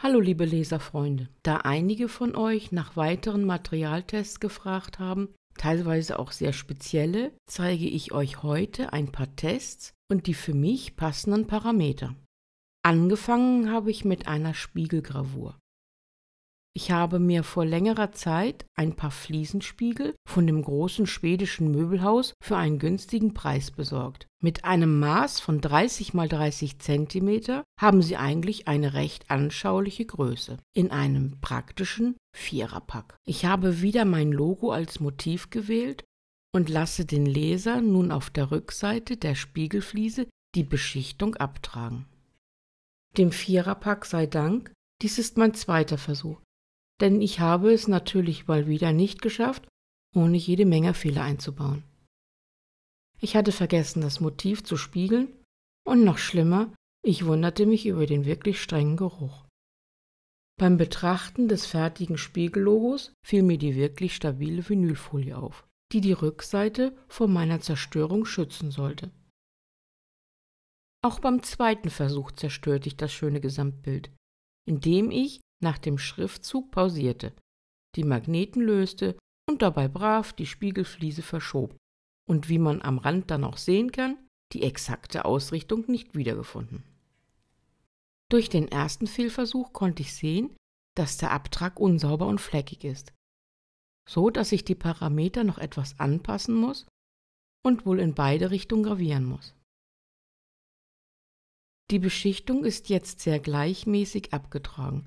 Hallo liebe Leserfreunde, da einige von euch nach weiteren Materialtests gefragt haben, teilweise auch sehr spezielle, zeige ich euch heute ein paar Tests und die für mich passenden Parameter. Angefangen habe ich mit einer Spiegelgravur. Ich habe mir vor längerer Zeit ein paar Fliesenspiegel von dem großen schwedischen Möbelhaus für einen günstigen Preis besorgt. Mit einem Maß von 30 x 30 cm haben sie eigentlich eine recht anschauliche Größe in einem praktischen Viererpack. Ich habe wieder mein Logo als Motiv gewählt und lasse den Leser nun auf der Rückseite der Spiegelfliese die Beschichtung abtragen. Dem Viererpack sei Dank, dies ist mein zweiter Versuch denn ich habe es natürlich mal wieder nicht geschafft, ohne jede Menge Fehler einzubauen. Ich hatte vergessen, das Motiv zu spiegeln und noch schlimmer, ich wunderte mich über den wirklich strengen Geruch. Beim Betrachten des fertigen Spiegellogos fiel mir die wirklich stabile Vinylfolie auf, die die Rückseite vor meiner Zerstörung schützen sollte. Auch beim zweiten Versuch zerstörte ich das schöne Gesamtbild, indem ich nach dem Schriftzug pausierte, die Magneten löste und dabei brav die Spiegelfliese verschob und wie man am Rand dann auch sehen kann, die exakte Ausrichtung nicht wiedergefunden. Durch den ersten Fehlversuch konnte ich sehen, dass der Abtrag unsauber und fleckig ist, so dass ich die Parameter noch etwas anpassen muss und wohl in beide Richtungen gravieren muss. Die Beschichtung ist jetzt sehr gleichmäßig abgetragen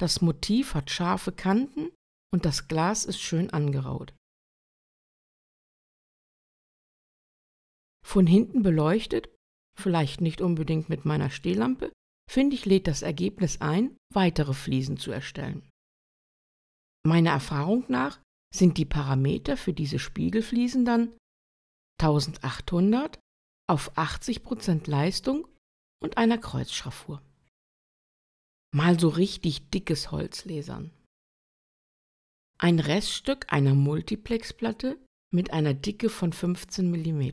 das Motiv hat scharfe Kanten und das Glas ist schön angeraut. Von hinten beleuchtet, vielleicht nicht unbedingt mit meiner Stehlampe, finde ich, lädt das Ergebnis ein, weitere Fliesen zu erstellen. Meiner Erfahrung nach sind die Parameter für diese Spiegelfliesen dann 1800 auf 80% Leistung und einer Kreuzschraffur mal so richtig dickes Holz lasern. Ein Reststück einer Multiplexplatte mit einer Dicke von 15 mm.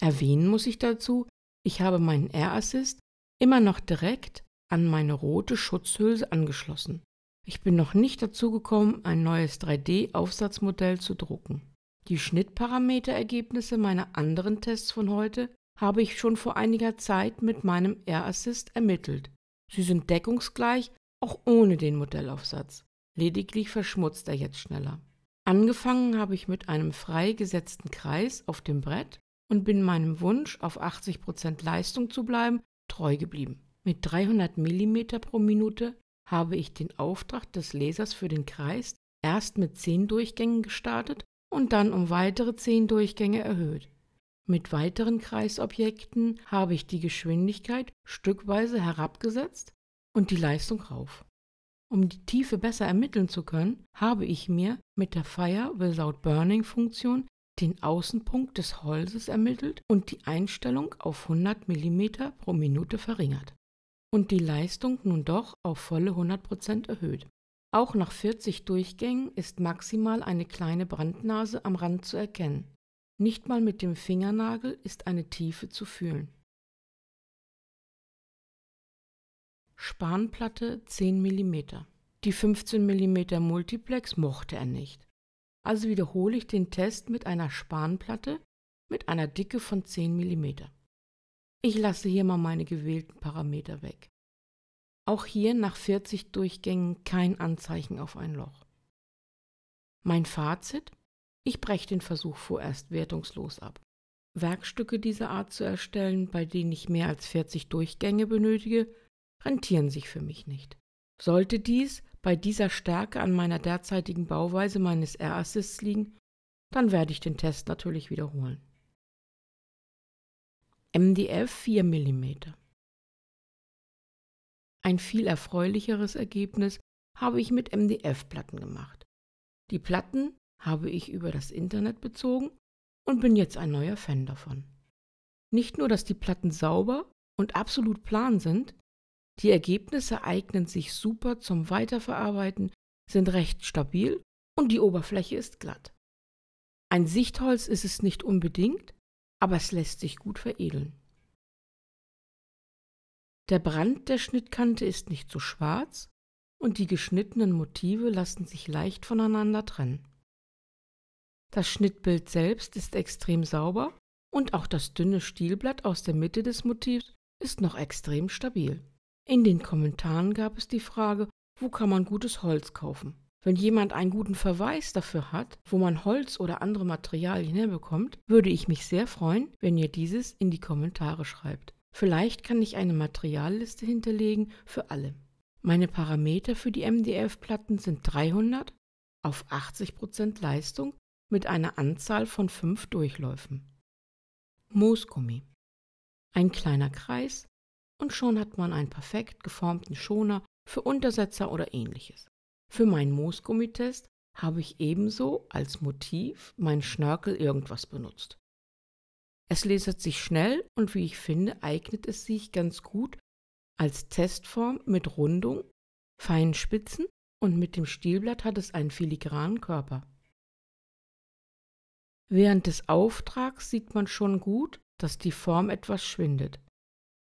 Erwähnen muss ich dazu, ich habe meinen Air-Assist immer noch direkt an meine rote Schutzhülse angeschlossen. Ich bin noch nicht dazu gekommen, ein neues 3D-Aufsatzmodell zu drucken. Die Schnittparameterergebnisse meiner anderen Tests von heute habe ich schon vor einiger Zeit mit meinem Air Assist ermittelt Sie sind deckungsgleich, auch ohne den Modellaufsatz. Lediglich verschmutzt er jetzt schneller. Angefangen habe ich mit einem frei gesetzten Kreis auf dem Brett und bin meinem Wunsch, auf 80% Leistung zu bleiben, treu geblieben. Mit 300 mm pro Minute habe ich den Auftrag des Lasers für den Kreis erst mit 10 Durchgängen gestartet und dann um weitere 10 Durchgänge erhöht. Mit weiteren Kreisobjekten habe ich die Geschwindigkeit stückweise herabgesetzt und die Leistung rauf. Um die Tiefe besser ermitteln zu können, habe ich mir mit der Fire Without Burning Funktion den Außenpunkt des Holzes ermittelt und die Einstellung auf 100 mm pro Minute verringert und die Leistung nun doch auf volle 100% erhöht. Auch nach 40 Durchgängen ist maximal eine kleine Brandnase am Rand zu erkennen. Nicht mal mit dem Fingernagel ist eine Tiefe zu fühlen. Spanplatte 10 mm. Die 15 mm Multiplex mochte er nicht. Also wiederhole ich den Test mit einer Spanplatte mit einer Dicke von 10 mm. Ich lasse hier mal meine gewählten Parameter weg. Auch hier nach 40 Durchgängen kein Anzeichen auf ein Loch. Mein Fazit? Ich breche den Versuch vorerst wertungslos ab. Werkstücke dieser Art zu erstellen, bei denen ich mehr als 40 Durchgänge benötige, rentieren sich für mich nicht. Sollte dies bei dieser Stärke an meiner derzeitigen Bauweise meines R-Assists liegen, dann werde ich den Test natürlich wiederholen. MDF 4 mm Ein viel erfreulicheres Ergebnis habe ich mit MDF-Platten gemacht. Die Platten habe ich über das Internet bezogen und bin jetzt ein neuer Fan davon. Nicht nur, dass die Platten sauber und absolut plan sind, die Ergebnisse eignen sich super zum Weiterverarbeiten, sind recht stabil und die Oberfläche ist glatt. Ein Sichtholz ist es nicht unbedingt, aber es lässt sich gut veredeln. Der Brand der Schnittkante ist nicht so schwarz und die geschnittenen Motive lassen sich leicht voneinander trennen. Das Schnittbild selbst ist extrem sauber und auch das dünne Stielblatt aus der Mitte des Motivs ist noch extrem stabil. In den Kommentaren gab es die Frage, wo kann man gutes Holz kaufen? Wenn jemand einen guten Verweis dafür hat, wo man Holz oder andere Materialien herbekommt, würde ich mich sehr freuen, wenn ihr dieses in die Kommentare schreibt. Vielleicht kann ich eine Materialliste hinterlegen für alle. Meine Parameter für die MDF-Platten sind 300 auf 80% Leistung mit einer Anzahl von fünf Durchläufen. Moosgummi. Ein kleiner Kreis und schon hat man einen perfekt geformten Schoner für Untersetzer oder ähnliches. Für meinen Moosgummitest habe ich ebenso als Motiv meinen Schnörkel irgendwas benutzt. Es lesert sich schnell und wie ich finde, eignet es sich ganz gut als Testform mit Rundung, feinen Spitzen und mit dem Stielblatt hat es einen filigranen Körper. Während des Auftrags sieht man schon gut, dass die Form etwas schwindet.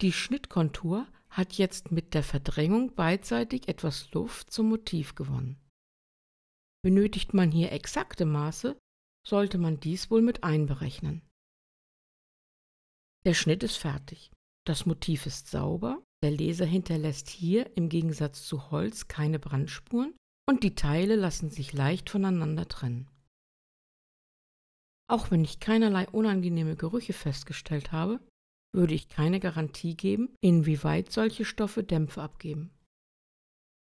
Die Schnittkontur hat jetzt mit der Verdrängung beidseitig etwas Luft zum Motiv gewonnen. Benötigt man hier exakte Maße, sollte man dies wohl mit einberechnen. Der Schnitt ist fertig. Das Motiv ist sauber, der Leser hinterlässt hier im Gegensatz zu Holz keine Brandspuren und die Teile lassen sich leicht voneinander trennen. Auch wenn ich keinerlei unangenehme Gerüche festgestellt habe, würde ich keine Garantie geben, inwieweit solche Stoffe Dämpfe abgeben.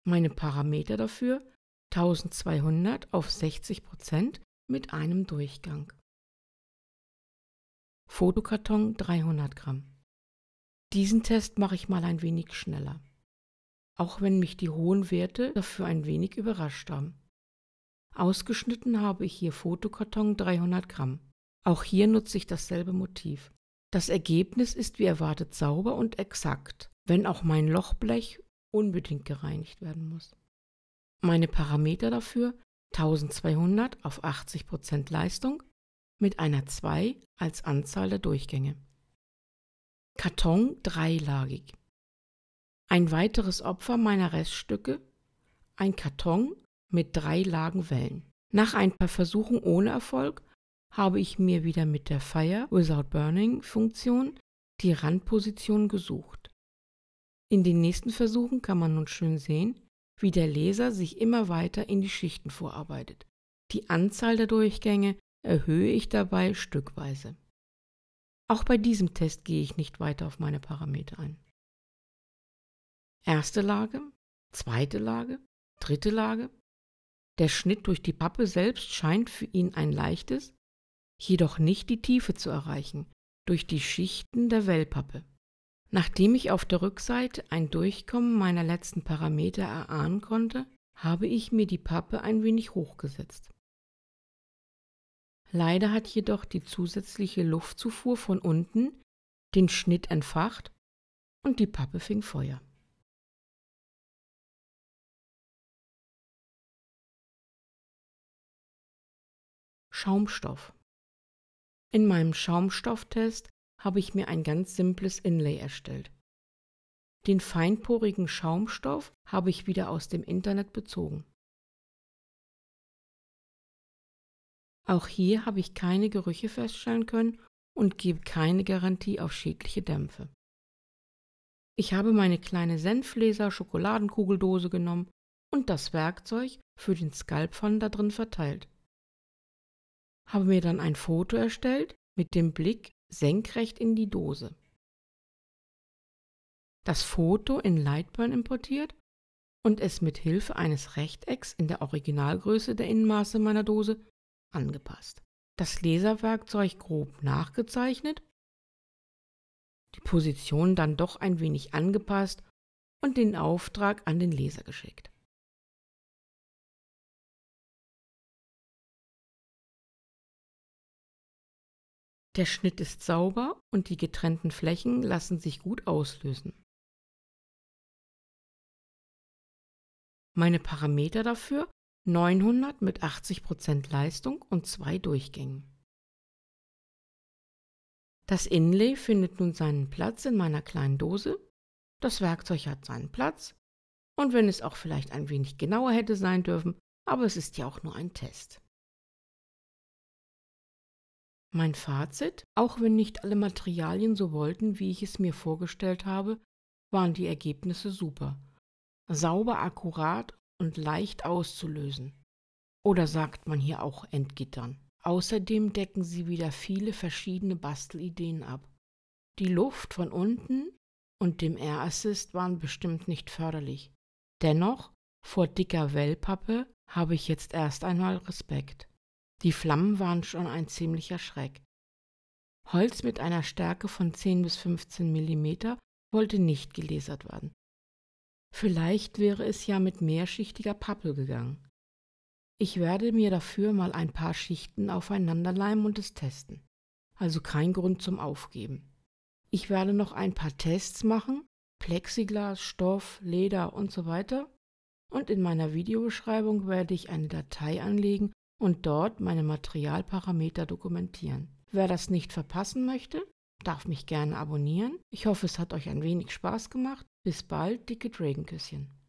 Meine Parameter dafür 1200 auf 60 Prozent mit einem Durchgang. Fotokarton 300 Gramm. Diesen Test mache ich mal ein wenig schneller, auch wenn mich die hohen Werte dafür ein wenig überrascht haben. Ausgeschnitten habe ich hier Fotokarton 300 Gramm. Auch hier nutze ich dasselbe Motiv. Das Ergebnis ist wie erwartet sauber und exakt, wenn auch mein Lochblech unbedingt gereinigt werden muss. Meine Parameter dafür 1200 auf 80% Leistung mit einer 2 als Anzahl der Durchgänge. Karton dreilagig. Ein weiteres Opfer meiner Reststücke, ein Karton mit drei Lagen Wellen. Nach ein paar Versuchen ohne Erfolg habe ich mir wieder mit der Fire Without Burning Funktion die Randposition gesucht. In den nächsten Versuchen kann man nun schön sehen, wie der Laser sich immer weiter in die Schichten vorarbeitet. Die Anzahl der Durchgänge erhöhe ich dabei stückweise. Auch bei diesem Test gehe ich nicht weiter auf meine Parameter ein. Erste Lage, zweite Lage, dritte Lage, der Schnitt durch die Pappe selbst scheint für ihn ein leichtes, jedoch nicht die Tiefe zu erreichen, durch die Schichten der Wellpappe. Nachdem ich auf der Rückseite ein Durchkommen meiner letzten Parameter erahnen konnte, habe ich mir die Pappe ein wenig hochgesetzt. Leider hat jedoch die zusätzliche Luftzufuhr von unten den Schnitt entfacht und die Pappe fing Feuer. Schaumstoff. In meinem Schaumstofftest habe ich mir ein ganz simples Inlay erstellt. Den feinporigen Schaumstoff habe ich wieder aus dem Internet bezogen. Auch hier habe ich keine Gerüche feststellen können und gebe keine Garantie auf schädliche Dämpfe. Ich habe meine kleine Senfgläser Schokoladenkugeldose genommen und das Werkzeug für den Skalpfan da drin verteilt habe mir dann ein Foto erstellt mit dem Blick senkrecht in die Dose. Das Foto in Lightburn importiert und es mit Hilfe eines Rechtecks in der Originalgröße der Innenmaße meiner Dose angepasst. Das Laserwerkzeug grob nachgezeichnet, die Position dann doch ein wenig angepasst und den Auftrag an den Leser geschickt. Der Schnitt ist sauber und die getrennten Flächen lassen sich gut auslösen. Meine Parameter dafür 900 mit 80% Leistung und zwei Durchgängen. Das Inlay findet nun seinen Platz in meiner kleinen Dose, das Werkzeug hat seinen Platz und wenn es auch vielleicht ein wenig genauer hätte sein dürfen, aber es ist ja auch nur ein Test. Mein Fazit, auch wenn nicht alle Materialien so wollten, wie ich es mir vorgestellt habe, waren die Ergebnisse super. Sauber, akkurat und leicht auszulösen. Oder sagt man hier auch Endgittern. Außerdem decken sie wieder viele verschiedene Bastelideen ab. Die Luft von unten und dem Air Assist waren bestimmt nicht förderlich. Dennoch, vor dicker Wellpappe habe ich jetzt erst einmal Respekt. Die Flammen waren schon ein ziemlicher Schreck. Holz mit einer Stärke von 10 bis 15 Millimeter wollte nicht gelasert werden. Vielleicht wäre es ja mit mehrschichtiger Pappel gegangen. Ich werde mir dafür mal ein paar Schichten aufeinanderleimen und es testen. Also kein Grund zum Aufgeben. Ich werde noch ein paar Tests machen, Plexiglas, Stoff, Leder und so weiter. Und in meiner Videobeschreibung werde ich eine Datei anlegen, und dort meine Materialparameter dokumentieren. Wer das nicht verpassen möchte, darf mich gerne abonnieren. Ich hoffe, es hat euch ein wenig Spaß gemacht. Bis bald, dicke Dragenküsschen.